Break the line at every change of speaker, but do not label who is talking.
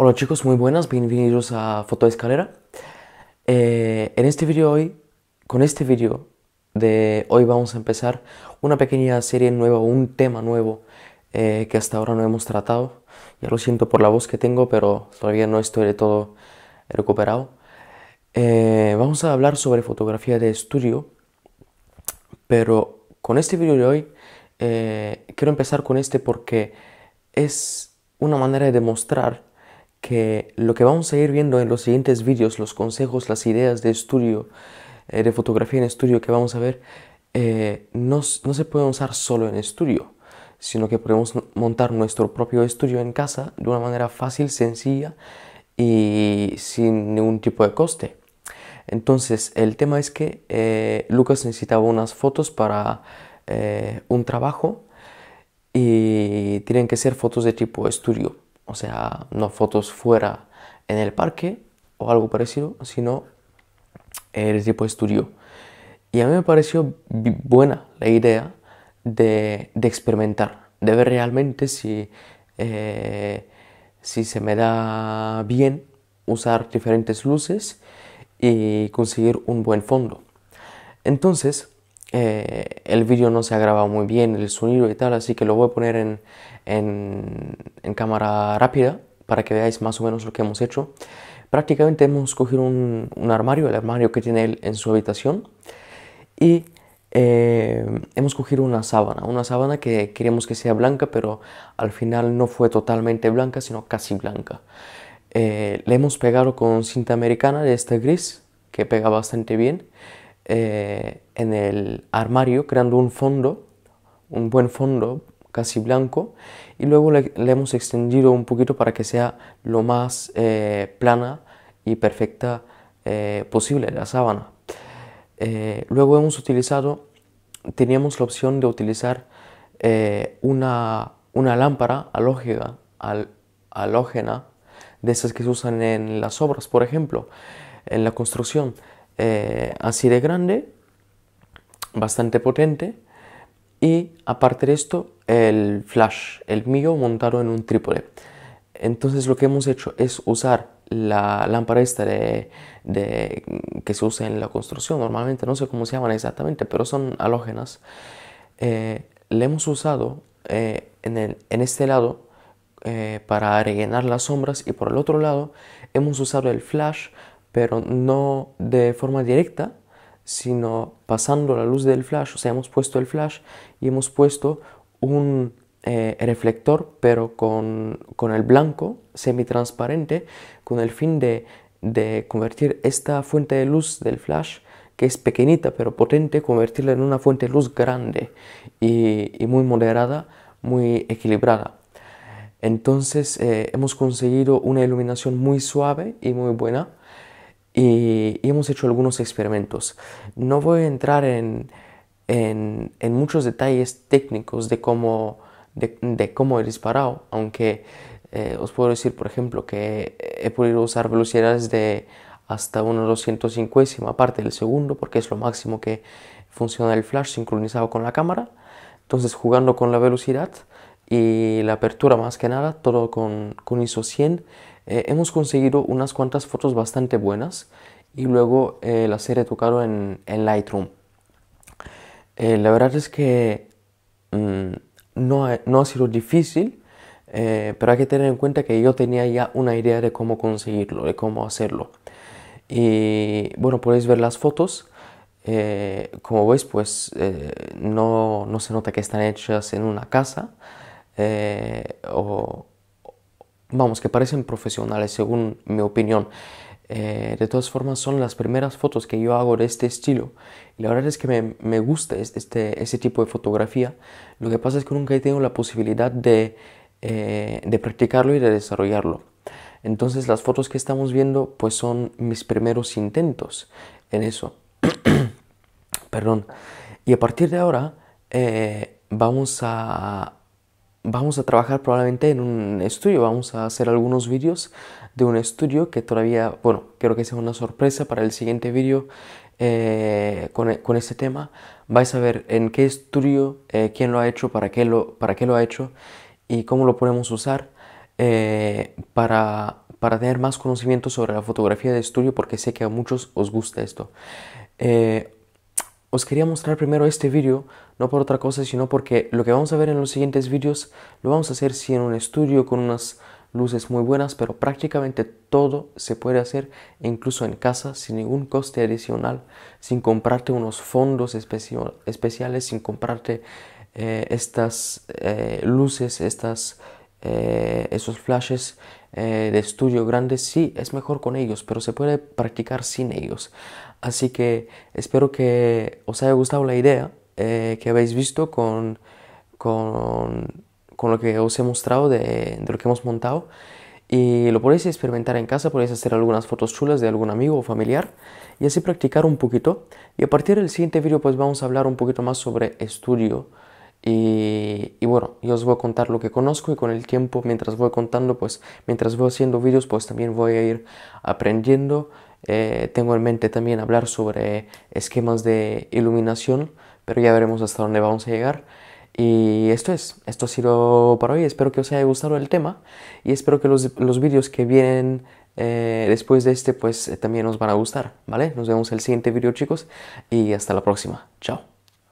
Hola chicos, muy buenas, bienvenidos a Fotoescalera. Eh, en este vídeo hoy, con este vídeo de hoy vamos a empezar una pequeña serie nueva, un tema nuevo eh, que hasta ahora no hemos tratado. Ya lo siento por la voz que tengo, pero todavía no estoy de todo recuperado. Eh, vamos a hablar sobre fotografía de estudio, pero con este vídeo de hoy quiero empezar con este porque es una manera de demostrar que lo que vamos a ir viendo en los siguientes vídeos, los consejos, las ideas de estudio, eh, de fotografía en estudio que vamos a ver, eh, no, se puede usar solo en estudio, sino que podemos montar nuestro propio estudio en casa de una manera fácil, sencilla y sin ningún tipo de coste. Entonces, el tema es que eh, Lucas necesitaba unas fotos para un trabajo y tienen que ser fotos de tipo estudio. O sea, no fotos fuera en el parque o algo parecido, sino el tipo estudio. Y a mí me pareció buena la idea de, experimentar, de ver realmente si, eh, si se me da bien usar diferentes luces y conseguir un buen fondo. Entonces, eh, el vídeo no se ha grabado muy bien, el sonido y tal, así que lo voy a poner en, cámara rápida para que veáis más o menos lo que hemos hecho. Prácticamente hemos cogido un, armario, el armario que tiene él en su habitación, y eh, hemos cogido una sábana, una sábana que queríamos que sea blanca, pero al final no fue totalmente blanca, sino casi blanca. Eh, le hemos pegado con cinta americana de esta gris, que pega bastante bien, eh, en el armario creando un fondo, un buen fondo casi blanco y luego le, hemos extendido un poquito para que sea lo más eh, plana y perfecta eh, posible la sábana. luego hemos utilizado, teníamos la opción de utilizar una, lámpara halógena, halógena de esas que se usan en las obras, por ejemplo, en la construcción. Eh, así de grande, bastante potente. Y aparte de esto, el flash, el mío montado en un trípode. Entonces lo que hemos hecho es usar la lámpara esta de, que se usa en la construcción normalmente, no sé cómo se llaman exactamente, pero son halógenas. Eh, le hemos usado eh, en, este lado para rellenar las sombras y por el otro lado hemos usado el flash pero no de forma directa, sino pasando la luz del flash. O sea, hemos puesto el flash y hemos puesto un eh, reflector, pero con, con, el blanco semitransparente, con el fin de, de convertir esta fuente de luz del flash que es pequeñita pero potente, convertirla en una fuente de luz grande y, y muy moderada, muy equilibrada. Entonces eh, hemos conseguido una iluminación muy suave y muy buena y hemos hecho algunos experimentos. No voy a entrar en, en, muchos detalles técnicos de cómo, de, cómo he disparado, aunque eh, os puedo decir, por ejemplo, que he podido usar velocidades de hasta una 250 parte del segundo, porque es lo máximo que funciona el flash sincronizado con la cámara. Entonces, jugando con la velocidad y la apertura más que nada, todo con, con ISO 100, eh, hemos conseguido unas cuantas fotos bastante buenas y luego eh, las he retocado en, Lightroom. Eh, la verdad es que mm, no, ha, sido difícil, pero hay que tener en cuenta que yo tenía ya una idea de cómo conseguirlo, de cómo hacerlo. Y bueno, podéis ver las fotos. como veis, pues no, se nota que están hechas en una casa o, vamos, que parecen profesionales, según mi opinión. Eh, de todas formas, son las primeras fotos que yo hago de este estilo. Y la verdad es que me, gusta este, este tipo de fotografía. Lo que pasa es que nunca he tenido la posibilidad eh, de, practicarlo y de desarrollarlo. Entonces, las fotos que estamos viendo, pues son mis primeros intentos en eso. Perdón. Y a partir de ahora, eh, vamos a, vamos a trabajar probablemente en un estudio, vamos a hacer algunos vídeos de un estudio que todavía, bueno, creo que sea una sorpresa para el siguiente vídeo eh, e, con, este tema. Vais a ver en qué estudio, eh, quién lo ha hecho, para qué lo, para qué lo ha hecho y cómo lo podemos usar eh, para, para, tener más conocimiento sobre la fotografía de estudio porque sé que a muchos os gusta esto. Os quería mostrar primero este vídeo, no por otra cosa, sino porque lo que vamos a ver en los siguientes vídeos lo vamos a hacer si en un estudio con unas luces muy buenas, pero prácticamente todo se puede hacer incluso en casa sin ningún coste adicional, sin comprarte unos fondos especiales, sin comprarte eh, estas eh, luces, estas, eh, esos flashes eh, de estudio grande, sí, es mejor con ellos, pero se puede practicar sin ellos. Así que espero que os haya gustado la idea eh, que habéis visto con, con, lo que os he mostrado de lo que hemos montado. Y lo podéis experimentar en casa, podéis hacer algunas fotos chulas de algún amigo o familiar y así practicar un poquito. Y a partir del siguiente vídeo pues vamos a hablar un poquito más sobre estudio y, bueno, yo os voy a contar lo que conozco y con el tiempo, mientras voy contando, pues mientras voy haciendo vídeos, pues también voy a ir aprendiendo. Eh, tengo en mente también hablar sobre esquemas de iluminación, pero ya veremos hasta dónde vamos a llegar. Y esto es, esto ha sido para hoy. Espero que os haya gustado el tema y espero que los, los vídeos que vienen eh, después de este pues eh, también os van a gustar, ¿vale? Nos vemos en el siguiente vídeo chicos y hasta la próxima. Chao.